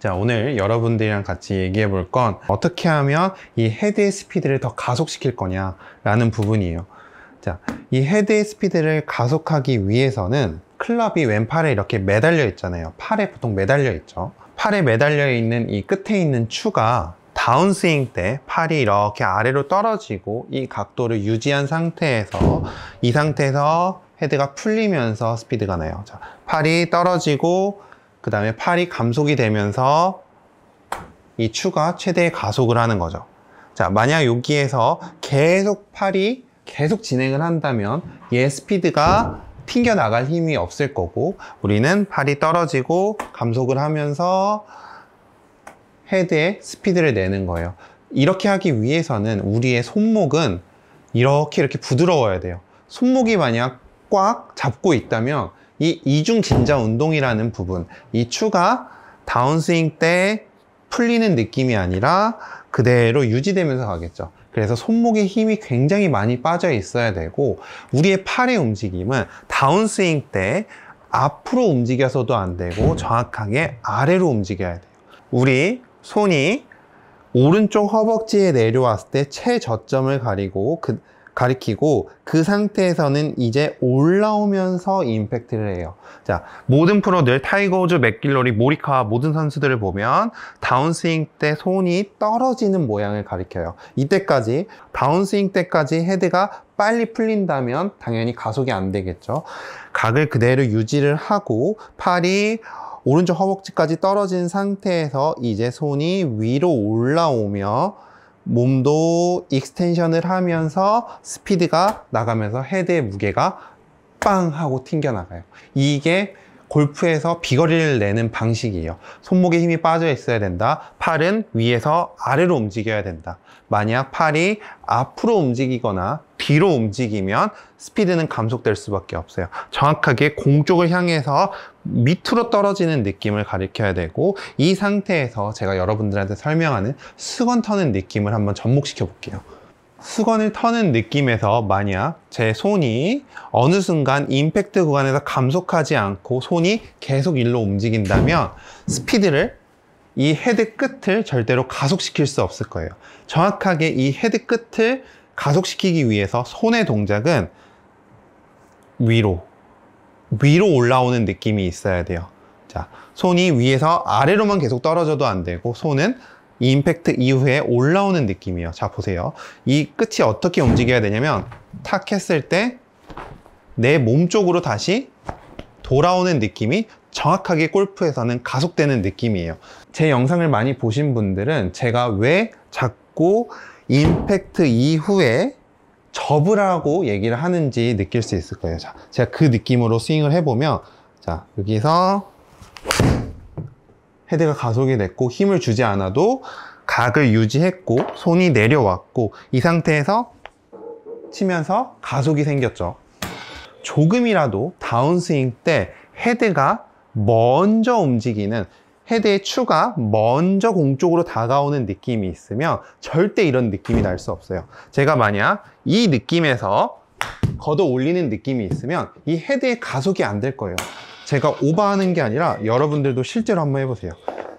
자 오늘 여러분들이랑 같이 얘기해 볼 건 어떻게 하면 이 헤드의 스피드를 더 가속시킬 거냐 라는 부분이에요 자이 헤드의 스피드를 가속하기 위해서는 클럽이 왼팔에 이렇게 매달려 있잖아요 팔에 보통 매달려 있죠 팔에 매달려 있는 이 끝에 있는 추가 다운스윙 때 팔이 이렇게 아래로 떨어지고 이 각도를 유지한 상태에서 이 상태에서 헤드가 풀리면서 스피드가 나요 자, 팔이 떨어지고 그 다음에 팔이 감속이 되면서 이 추가 최대 가속을 하는 거죠. 자, 만약 여기에서 계속 팔이 계속 진행을 한다면 얘 스피드가 튕겨 나갈 힘이 없을 거고 우리는 팔이 떨어지고 감속을 하면서 헤드에 스피드를 내는 거예요. 이렇게 하기 위해서는 우리의 손목은 이렇게 이렇게 부드러워야 돼요. 손목이 만약 꽉 잡고 있다면 이 이중 진자 운동이라는 부분, 이 추가 다운스윙 때 풀리는 느낌이 아니라 그대로 유지되면서 가겠죠. 그래서 손목에 힘이 굉장히 많이 빠져 있어야 되고 우리의 팔의 움직임은 다운스윙 때 앞으로 움직여서도 안 되고 정확하게 아래로 움직여야 돼요. 우리 손이 오른쪽 허벅지에 내려왔을 때 최저점을 가리고 그 가리키고 그 상태에서는 이제 올라오면서 임팩트를 해요. 자, 모든 프로들 타이거 우즈, 맥길러리, 모리카 모든 선수들을 보면 다운스윙 때 손이 떨어지는 모양을 가리켜요. 이때까지 다운스윙 때까지 헤드가 빨리 풀린다면 당연히 가속이 안 되겠죠. 각을 그대로 유지를 하고 팔이 오른쪽 허벅지까지 떨어진 상태에서 이제 손이 위로 올라오며 몸도 익스텐션을 하면서 스피드가 나가면서 헤드의 무게가 빵 하고 튕겨나가요. 이게 골프에서 비거리를 내는 방식이에요. 손목에 힘이 빠져 있어야 된다. 팔은 위에서 아래로 움직여야 된다. 만약 팔이 앞으로 움직이거나 뒤로 움직이면 스피드는 감속될 수밖에 없어요. 정확하게 공 쪽을 향해서 밑으로 떨어지는 느낌을 가리켜야 되고 이 상태에서 제가 여러분들한테 설명하는 수건 터는 느낌을 한번 접목시켜 볼게요. 수건을 터는 느낌에서 만약 제 손이 어느 순간 임팩트 구간에서 감속하지 않고 손이 계속 일로 움직인다면 스피드를 이 헤드 끝을 절대로 가속시킬 수 없을 거예요 정확하게 이 헤드 끝을 가속시키기 위해서 손의 동작은 위로 위로 올라오는 느낌이 있어야 돼요 자, 손이 위에서 아래로만 계속 떨어져도 안 되고 손은 이 임팩트 이후에 올라오는 느낌이에요. 자, 보세요. 이 끝이 어떻게 움직여야 되냐면 탁 했을 때 내 몸 쪽으로 다시 돌아오는 느낌이 정확하게 골프에서는 가속되는 느낌이에요. 제 영상을 많이 보신 분들은 제가 왜 자꾸 임팩트 이후에 접으라고 얘기를 하는지 느낄 수 있을 거예요. 자, 제가 그 느낌으로 스윙을 해보면 자, 여기서 헤드가 가속이 됐고 힘을 주지 않아도 각을 유지했고 손이 내려왔고 이 상태에서 치면서 가속이 생겼죠 조금이라도 다운스윙 때 헤드가 먼저 움직이는 헤드의 추가 먼저 공 쪽으로 다가오는 느낌이 있으면 절대 이런 느낌이 날 수 없어요 제가 만약 이 느낌에서 걷어 올리는 느낌이 있으면 이 헤드의 가속이 안 될 거예요 제가 오버하는 게 아니라 여러분들도 실제로 한번 해보세요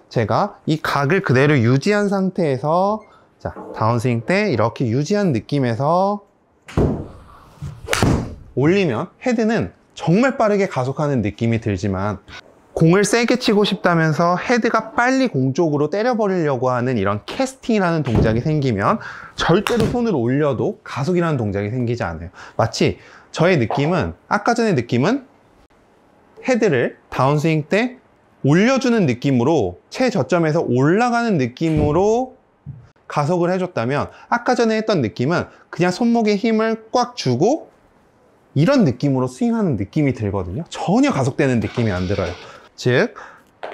제가 이 각을 그대로 유지한 상태에서 자 다운스윙 때 이렇게 유지한 느낌에서 올리면 헤드는 정말 빠르게 가속하는 느낌이 들지만 공을 세게 치고 싶다면서 헤드가 빨리 공 쪽으로 때려버리려고 하는 이런 캐스팅이라는 동작이 생기면 절대로 손을 올려도 가속이라는 동작이 생기지 않아요 마치 저의 느낌은 아까 전의 느낌은 헤드를 다운스윙 때 올려주는 느낌으로 최저점에서 올라가는 느낌으로 가속을 해줬다면 아까 전에 했던 느낌은 그냥 손목에 힘을 꽉 주고 이런 느낌으로 스윙하는 느낌이 들거든요 전혀 가속되는 느낌이 안 들어요 즉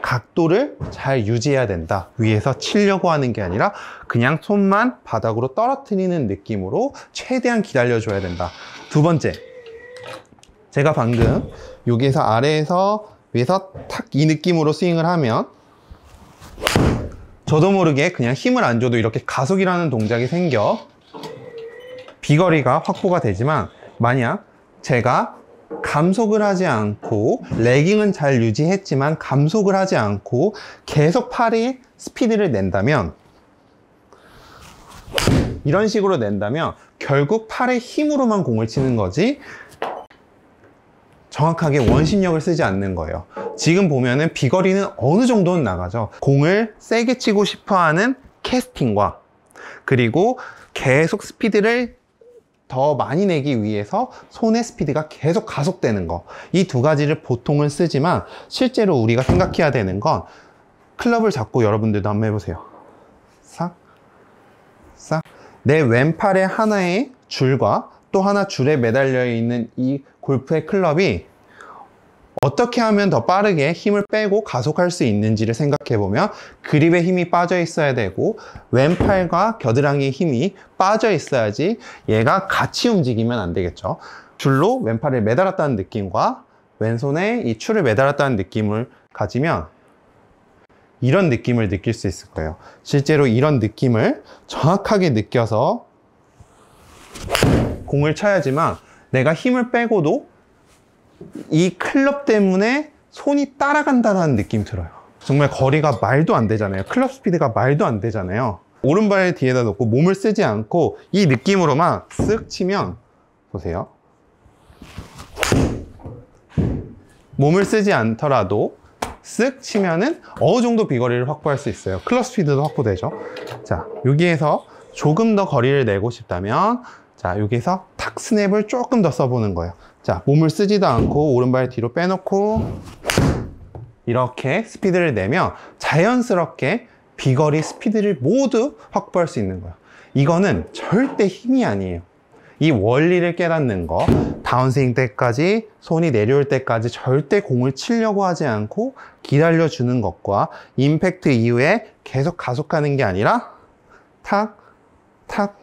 각도를 잘 유지해야 된다 위에서 치려고 하는 게 아니라 그냥 손만 바닥으로 떨어뜨리는 느낌으로 최대한 기다려 줘야 된다 두 번째 제가 방금 여기에서 아래에서 위에서 탁 이 느낌으로 스윙을 하면 저도 모르게 그냥 힘을 안 줘도 이렇게 가속이라는 동작이 생겨 비거리가 확보가 되지만 만약 제가 감속을 하지 않고 레깅은 잘 유지했지만 감속을 하지 않고 계속 팔이 스피드를 낸다면 이런 식으로 낸다면 결국 팔의 힘으로만 공을 치는 거지 정확하게 원심력을 쓰지 않는 거예요 지금 보면은 비거리는 어느 정도는 나가죠 공을 세게 치고 싶어하는 캐스팅과 그리고 계속 스피드를 더 많이 내기 위해서 손의 스피드가 계속 가속되는 거이 두 가지를 보통은 쓰지만 실제로 우리가 생각해야 되는 건 클럽을 잡고 여러분들도 한번 해보세요 싹싹내 왼팔의 하나의 줄과 또 하나 줄에 매달려 있는 이 골프의 클럽이 어떻게 하면 더 빠르게 힘을 빼고 가속할 수 있는지를 생각해보면 그립에 힘이 빠져 있어야 되고 왼팔과 겨드랑이의 힘이 빠져 있어야지 얘가 같이 움직이면 안 되겠죠 줄로 왼팔을 매달았다는 느낌과 왼손에 이 줄을 매달았다는 느낌을 가지면 이런 느낌을 느낄 수 있을 거예요 실제로 이런 느낌을 정확하게 느껴서 공을 쳐야지만 내가 힘을 빼고도 이 클럽 때문에 손이 따라간다는 느낌이 들어요 정말 거리가 말도 안 되잖아요 클럽 스피드가 말도 안 되잖아요 오른발 뒤에다 놓고 몸을 쓰지 않고 이 느낌으로만 쓱 치면 보세요 몸을 쓰지 않더라도 쓱 치면은 어느 정도 비거리를 확보할 수 있어요 클럽 스피드도 확보되죠 자 여기에서 조금 더 거리를 내고 싶다면 자 여기서 탁 스냅을 조금 더 써보는 거예요 자 몸을 쓰지도 않고 오른발 뒤로 빼놓고 이렇게 스피드를 내면 자연스럽게 비거리 스피드를 모두 확보할 수 있는 거예요 이거는 절대 힘이 아니에요 이 원리를 깨닫는 거 다운스윙 때까지 손이 내려올 때까지 절대 공을 치려고 하지 않고 기다려 주는 것과 임팩트 이후에 계속 가속하는 게 아니라 탁탁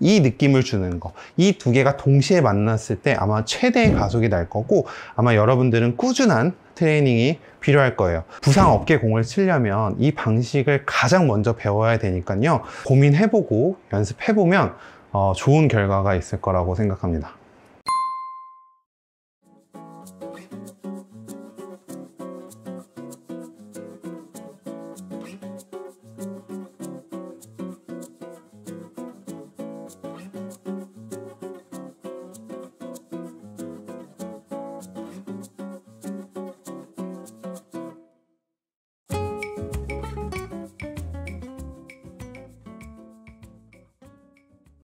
이 느낌을 주는 거 이 두 개가 동시에 만났을 때 아마 최대의 가속이 날 거고 아마 여러분들은 꾸준한 트레이닝이 필요할 거예요 부상 업계 공을 치려면 이 방식을 가장 먼저 배워야 되니까요 고민해보고 연습해보면 어, 좋은 결과가 있을 거라고 생각합니다